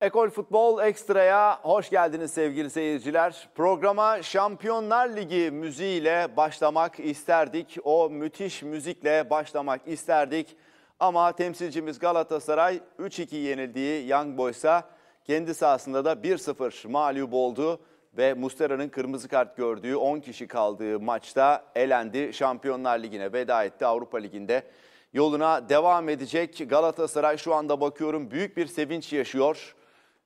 Ekol Futbol Ekstra'ya hoş geldiniz sevgili seyirciler. Programa Şampiyonlar Ligi müziğiyle başlamak isterdik. O müthiş müzikle başlamak isterdik. Ama temsilcimiz Galatasaray 3-2 yenildiği Young Boys'a kendi sahasında da 1-0 mağlup oldu. Ve Mustera'nın kırmızı kart gördüğü 10 kişi kaldığı maçta elendi. Şampiyonlar Ligi'ne veda etti Avrupa Ligi'nde yoluna devam edecek. Galatasaray şu anda bakıyorum büyük bir sevinç yaşıyor.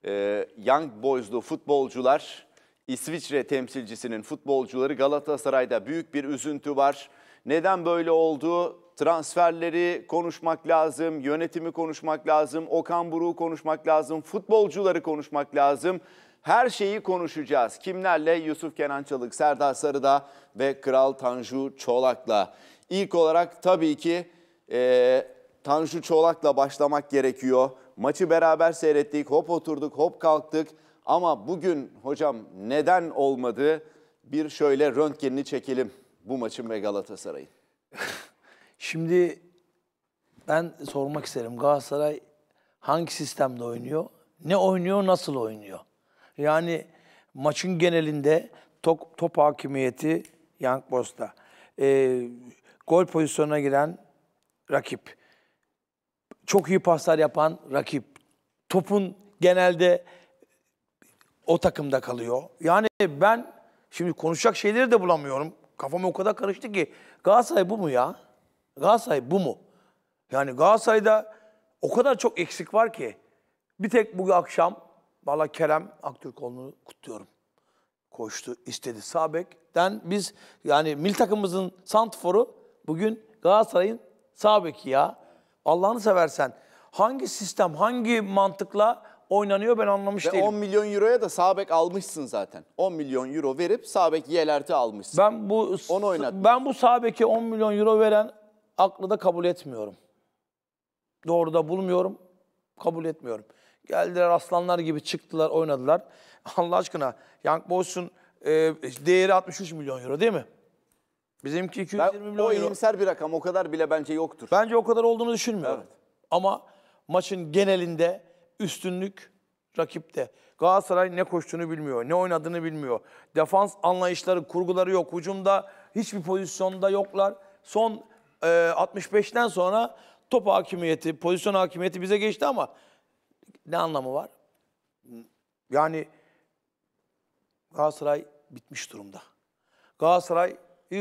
Ee, young Boys'lu futbolcular, İsviçre temsilcisinin futbolcuları Galatasaray'da büyük bir üzüntü var. Neden böyle oldu? Transferleri konuşmak lazım, yönetimi konuşmak lazım, Okan Buruk'u konuşmak lazım, futbolcuları konuşmak lazım. Her şeyi konuşacağız. Kimlerle? Yusuf Kenan Çalık, Serdar Sarıda ve Kral Tanju Çolak'la. İlk olarak tabii ki e, Tanju Çolak'la başlamak gerekiyor. Maçı beraber seyrettik, hop oturduk, hop kalktık. Ama bugün hocam neden olmadı? Bir şöyle röntgenini çekelim bu maçın ve Galatasaray'ın. Şimdi ben sormak isterim. Galatasaray hangi sistemde oynuyor? Ne oynuyor, nasıl oynuyor? Yani maçın genelinde top, top hakimiyeti Young Boss'ta. E, ee, gol pozisyonuna giren rakip çok iyi paslar yapan rakip. Topun genelde o takımda kalıyor. Yani ben şimdi konuşacak şeyleri de bulamıyorum. Kafam o kadar karıştı ki Galatasaray bu mu ya? Galatasaray bu mu? Yani Galatasaray'da o kadar çok eksik var ki. Bir tek bugün akşam valla Kerem Aktürkoğlu'nu kutluyorum. Koştu, istedi. Sabek'ten biz yani mil takımımızın Santfor'u bugün Galatasaray'ın Sabek'i ya. Allah'ını seversen hangi sistem, hangi mantıkla oynanıyor ben anlamış Ve değilim. 10 milyon euroya da Sabek almışsın zaten. 10 milyon euro verip Sabek Yelert'i almışsın. Ben bu Onu oynat. ben bu Sabek'e 10 milyon euro veren aklı da kabul etmiyorum. Doğru da bulmuyorum. Kabul etmiyorum. Geldiler aslanlar gibi çıktılar, oynadılar. Allah aşkına Young Boys'un e, değeri 63 milyon euro değil mi? Bizimki 220 milyon o euro. O iyimser bir rakam. O kadar bile bence yoktur. Bence o kadar olduğunu düşünmüyorum. Evet. Ama maçın genelinde üstünlük rakipte. Galatasaray ne koştuğunu bilmiyor, ne oynadığını bilmiyor. Defans anlayışları, kurguları yok. Hucumda hiçbir pozisyonda yoklar. Son e, 65'ten sonra top hakimiyeti, pozisyon hakimiyeti bize geçti ama ne anlamı var? Yani Galatasaray bitmiş durumda. Galatasaray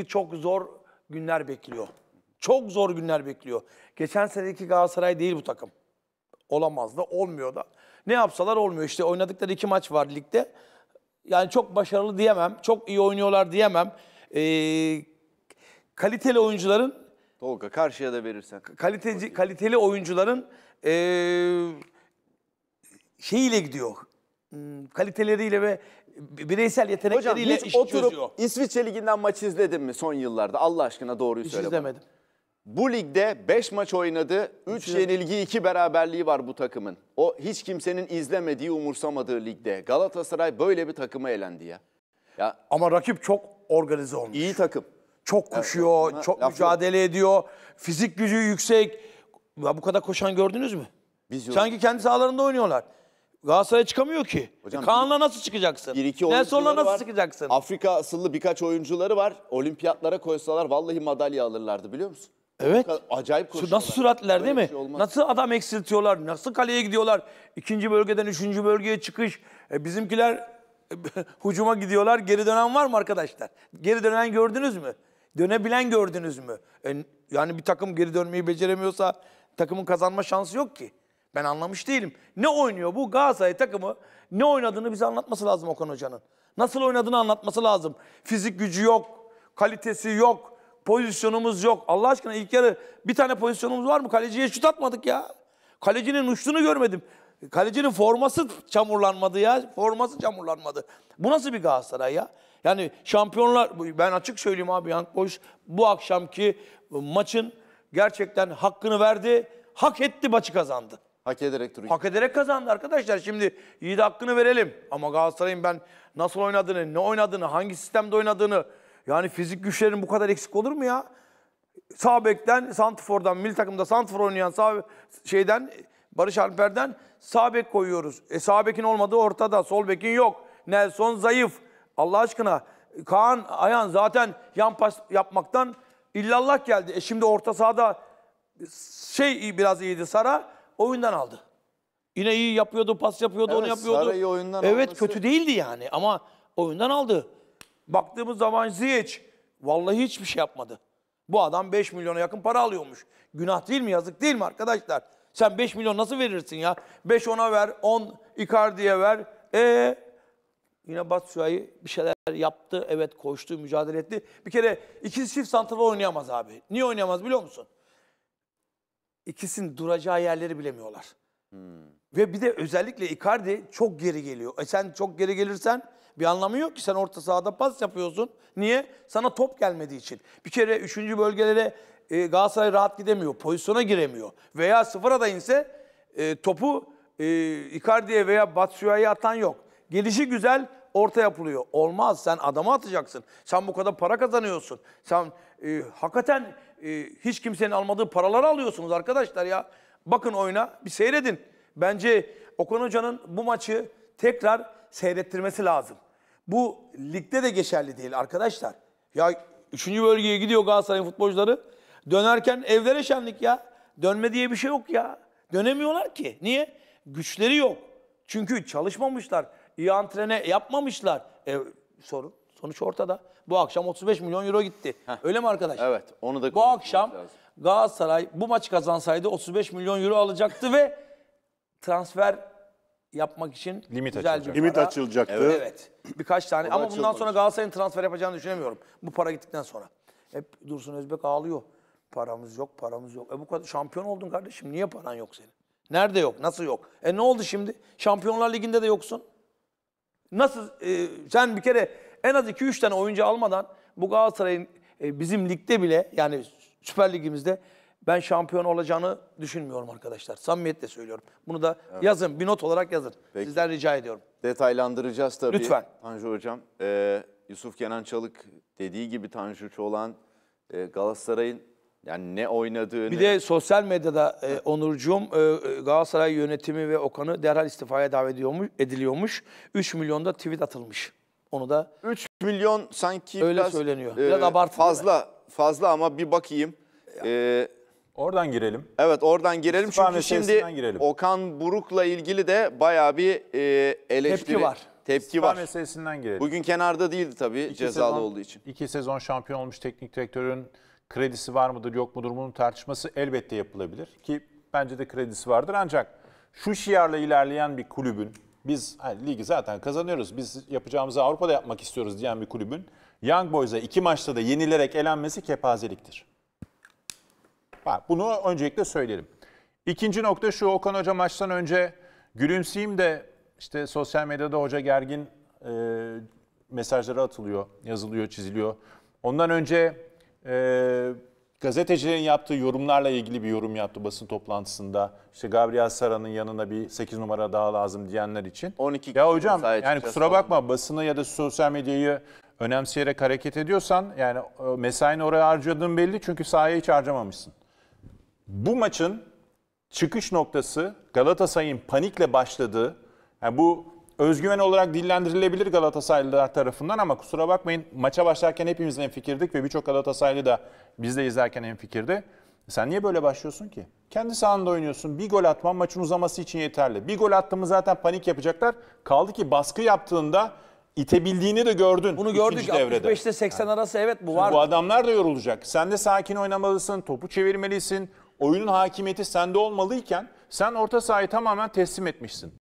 çok zor günler bekliyor. Çok zor günler bekliyor. Geçen seneki Galatasaray değil bu takım. Olamaz da olmuyor da. Ne yapsalar olmuyor. İşte oynadıkları iki maç var ligde. Yani çok başarılı diyemem. Çok iyi oynuyorlar diyemem. Ee, kaliteli oyuncuların Tolga karşıya da verirsen. Kaliteci, kaliteli oyuncuların ee, şeyiyle gidiyor. Hmm, kaliteleriyle ve bireysel yetenekleriyle Hocam, hiç oturup çözüyor. İsviçre Ligi'nden maç izledin mi son yıllarda? Allah aşkına doğruyu hiç söyle. Hiç izlemedim. Bana. Bu ligde 5 maç oynadı. 3 yenilgi, 2 beraberliği var bu takımın. O hiç kimsenin izlemediği, umursamadığı ligde. Galatasaray böyle bir takıma elendi ya. ya Ama rakip çok organize olmuş. İyi takım. Çok koşuyor, evet, çok mücadele yok. ediyor. Fizik gücü yüksek. Ya bu kadar koşan gördünüz mü? Biz yok. Sanki kendi sahalarında oynuyorlar. Galatasaray'a çıkamıyor ki. Hocam, Kaan'la nasıl çıkacaksın? Ne iki nasıl çıkacaksın? Afrika asıllı birkaç oyuncuları var. Olimpiyatlara koysalar vallahi madalya alırlardı biliyor musun? Evet. Acayip koşuyorlar. Nasıl süratler değil mi? Şey nasıl adam eksiltiyorlar? Nasıl kaleye gidiyorlar? İkinci bölgeden üçüncü bölgeye çıkış. E, bizimkiler e, hucuma gidiyorlar. Geri dönen var mı arkadaşlar? Geri dönen gördünüz mü? Dönebilen gördünüz mü? E, yani bir takım geri dönmeyi beceremiyorsa takımın kazanma şansı yok ki. Ben anlamış değilim. Ne oynuyor bu Galatasaray takımı? Ne oynadığını bize anlatması lazım Okan Hoca'nın. Nasıl oynadığını anlatması lazım. Fizik gücü yok, kalitesi yok, pozisyonumuz yok. Allah aşkına ilk yarı bir tane pozisyonumuz var mı? Kaleciye şut atmadık ya. Kalecinin uçtuğunu görmedim. Kalecinin forması çamurlanmadı ya. Forması çamurlanmadı. Bu nasıl bir Galatasaray ya? Yani şampiyonlar, ben açık söyleyeyim abi Young Boys bu akşamki maçın gerçekten hakkını verdi. Hak etti maçı kazandı. Hak ederek duruyor. Hak ederek kazandı arkadaşlar. Şimdi iyi de hakkını verelim. Ama Galatasaray'ın ben nasıl oynadığını, ne oynadığını, hangi sistemde oynadığını. Yani fizik güçlerin bu kadar eksik olur mu ya? Sağ bekten, Santifor'dan, milli takımda Santifor oynayan sağ şeyden Barış Alper'den sağ bek koyuyoruz. E sağ bekin olmadığı ortada, sol bekin yok. Nelson zayıf. Allah aşkına Kaan Ayan zaten yan pas yapmaktan illallah geldi. E şimdi orta sahada şey biraz iyiydi Sara oyundan aldı. Yine iyi yapıyordu, pas yapıyordu, evet, onu yapıyordu. Saray'ı oyundan Evet alması... kötü değildi yani ama oyundan aldı. Baktığımız zaman Ziyech vallahi hiçbir şey yapmadı. Bu adam 5 milyona yakın para alıyormuş. Günah değil mi, yazık değil mi arkadaşlar? Sen 5 milyon nasıl verirsin ya? 5 ona ver, 10 Icardi'ye ver. E yine Batshuayi bir şeyler yaptı. Evet koştu, mücadele etti. Bir kere ikisi çift santrafor oynayamaz abi. Niye oynayamaz biliyor musun? ikisinin duracağı yerleri bilemiyorlar. Hmm. Ve bir de özellikle Icardi çok geri geliyor. E sen çok geri gelirsen bir anlamı yok ki sen orta sahada pas yapıyorsun. Niye? Sana top gelmediği için. Bir kere üçüncü bölgelere e, Galatasaray rahat gidemiyor. Pozisyona giremiyor. Veya sıfıra da inse e, topu e, Icardi'ye veya Batshuayi'ye atan yok. Gelişi güzel Orta yapılıyor, Olmaz sen adama atacaksın. Sen bu kadar para kazanıyorsun. Sen e, hakikaten e, hiç kimsenin almadığı paraları alıyorsunuz arkadaşlar ya. Bakın oyuna bir seyredin. Bence Okan Hoca'nın bu maçı tekrar seyrettirmesi lazım. Bu ligde de geçerli değil arkadaşlar. Ya 3. bölgeye gidiyor Galatasaray'ın futbolcuları. Dönerken evlere şenlik ya. Dönme diye bir şey yok ya. Dönemiyorlar ki. Niye? Güçleri yok. Çünkü çalışmamışlar iyi antrene yapmamışlar. E, sorun. Sonuç ortada. Bu akşam 35 milyon euro gitti. Heh. Öyle mi arkadaş? Evet. Onu da Bu akşam lazım. Galatasaray bu maçı kazansaydı 35 milyon euro alacaktı ve transfer yapmak için limit güzel açılacak. Limit açılacaktı. Evet. evet. Birkaç tane ama açılmamış. bundan sonra Galatasaray'ın transfer yapacağını düşünemiyorum. Bu para gittikten sonra. Hep Dursun Özbek ağlıyor. Paramız yok, paramız yok. E bu kadar şampiyon oldun kardeşim. Niye paran yok senin? Nerede yok? Nasıl yok? E ne oldu şimdi? Şampiyonlar Ligi'nde de yoksun. Nasıl e, sen bir kere en az 2-3 tane oyuncu almadan bu Galatasaray'ın e, bizim ligde bile yani Süper Ligimizde ben şampiyon olacağını düşünmüyorum arkadaşlar. Samimiyetle söylüyorum. Bunu da evet. yazın, bir not olarak yazın. Peki. Sizden rica ediyorum. Detaylandıracağız tabii. Lütfen. Tanju Hocam, e, Yusuf Kenan Çalık dediği gibi Tanju Çoğlan, e, Galatasaray'ın yani ne oynadığını... Bir de sosyal medyada e, Onurcuğum e, e Galatasaray yönetimi ve Okan'ı derhal istifaya davet ediyormuş, ediliyormuş. 3 milyonda tweet atılmış. Onu da 3 milyon sanki öyle biraz, söyleniyor. E, biraz abartılı. Fazla fazla ama bir bakayım. Ee, oradan girelim. Evet oradan girelim İstifa çünkü şimdi girelim. Okan Buruk'la ilgili de bayağı bir e, eleştiri. Tepki var tepki İstifa var. meselesinden gelelim. Bugün kenarda değildi tabii iki cezalı sezon, olduğu için. İki sezon şampiyon olmuş teknik direktörün kredisi var mıdır yok mudur bunun tartışması elbette yapılabilir. Ki bence de kredisi vardır ancak şu şiarla ilerleyen bir kulübün biz hani ligi zaten kazanıyoruz biz yapacağımızı Avrupa'da yapmak istiyoruz diyen bir kulübün Young Boys'a iki maçta da yenilerek elenmesi kepazeliktir. Bak, bunu öncelikle söyleyelim. İkinci nokta şu Okan Hoca maçtan önce gülümseyim de işte sosyal medyada hoca gergin e, mesajları atılıyor, yazılıyor, çiziliyor. Ondan önce e, gazetecilerin yaptığı yorumlarla ilgili bir yorum yaptı basın toplantısında. İşte Gabriel Sara'nın yanına bir 8 numara daha lazım diyenler için. 12 ya hocam yani kusura bakma oldu. basını ya da sosyal medyayı önemseyerek hareket ediyorsan yani e, mesaini oraya harcadığın belli çünkü sahaya hiç harcamamışsın. Bu maçın çıkış noktası Galatasaray'ın panikle başladığı yani bu özgüven olarak dillendirilebilir Galatasaraylılar tarafından ama kusura bakmayın maça başlarken hepimiz en fikirdik ve birçok Galatasaraylı da biz de izlerken en fikirdi. Sen niye böyle başlıyorsun ki? Kendi sahanda oynuyorsun. Bir gol atman maçın uzaması için yeterli. Bir gol attığımı zaten panik yapacaklar. Kaldı ki baskı yaptığında itebildiğini de gördün. Bunu gördük. 65 65'te 80 arası evet bu var. Bu adamlar da yorulacak. Sen de sakin oynamalısın. Topu çevirmelisin. Oyunun hakimiyeti sende olmalıyken sen orta sahayı tamamen teslim etmişsin.